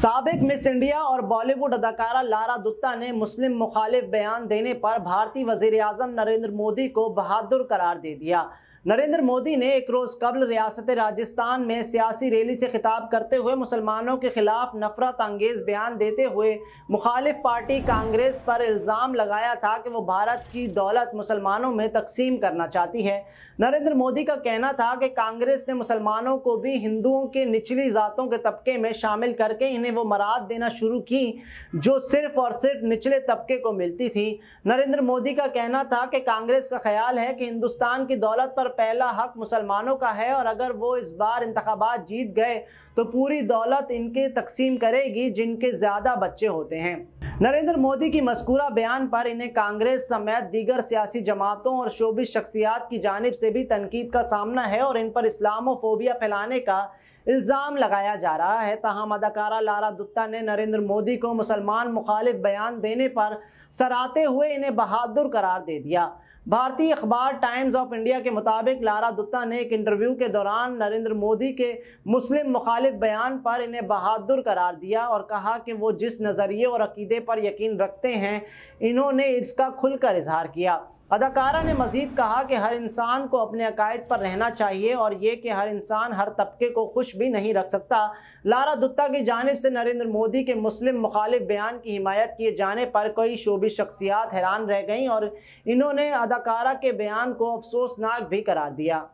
सबक miss India और बॉलीवुड अदाकारा लारा दत्ता ने मुस्लिम मुखालिफ बयान देने पर भारतीय वजीर अजम नरेंद्र मोदी को बहादुर करार दे दिया नरेंद्र मोदी ने एक रोज़ कबल रियासत राजस्थान में सियासी रैली से खिताब करते हुए मुसलमानों के खिलाफ नफरत अंगेज़ बयान देते हुए मुखालिफ पार्टी कांग्रेस पर इल्ज़ाम लगाया था कि वो भारत की दौलत मुसलमानों में तकसीम करना चाहती है नरेंद्र मोदी का कहना था कि कांग्रेस ने मुसलमानों को भी हिंदुओं के निचली ज़ातों के तबके में शामिल करके इन्हें वो मराद देना शुरू की जो सिर्फ और सिर्फ निचले तबके को मिलती थी नरेंद्र मोदी का कहना था कि कांग्रेस का ख्याल है कि हिंदुस्तान की दौलत पर और पहला हक मुसलमानों का है और अगर वो इस बार इंतबात जीत गए तो पूरी दौलत इनके तकसीम करेगी जिनके ज़्यादा बच्चे होते हैं नरेंद्र मोदी की मस्कूरा बयान पर इन्हें कांग्रेस समेत दीगर सियासी जमातों और शोबी शख्सियात की जानब से भी तनकीद का सामना है और इन पर इस्लामोफोबिया फैलाने का इल्ज़ाम लगाया जा रहा है तहम अदाकारा लारा दत्ता ने नरेंद्र मोदी को मुसलमान मुखालिफ बयान देने पर सराते हुए इन्हें बहादुर करार दे दिया भारतीय अखबार टाइम्स ऑफ इंडिया के मुताबिक लारा दत्ता ने एक इंटरव्यू के दौरान नरेंद्र मोदी के मुस्लिम मुखालिफ बयान पर इन्हें बहादुर करार दिया और कहा कि वो जिस नज़रिए और अकीदे पर यकीन रखते हैं इन्होंने इसका खुलकर इजहार किया अदाकारा ने मजीद कहा कि हर इंसान को अपने अकायद पर रहना चाहिए और ये कि हर इंसान हर तबके को खुश भी नहीं रख सकता लारा दत्ता की जानब से नरेंद्र मोदी के मुस्लिम मुखालिफ बयान की हिमायत किए जाने पर कई शोबी शख्सियात हैरान रह गईं और इन्होंने अदाकारा के बयान को अफसोसनाक भी करार दिया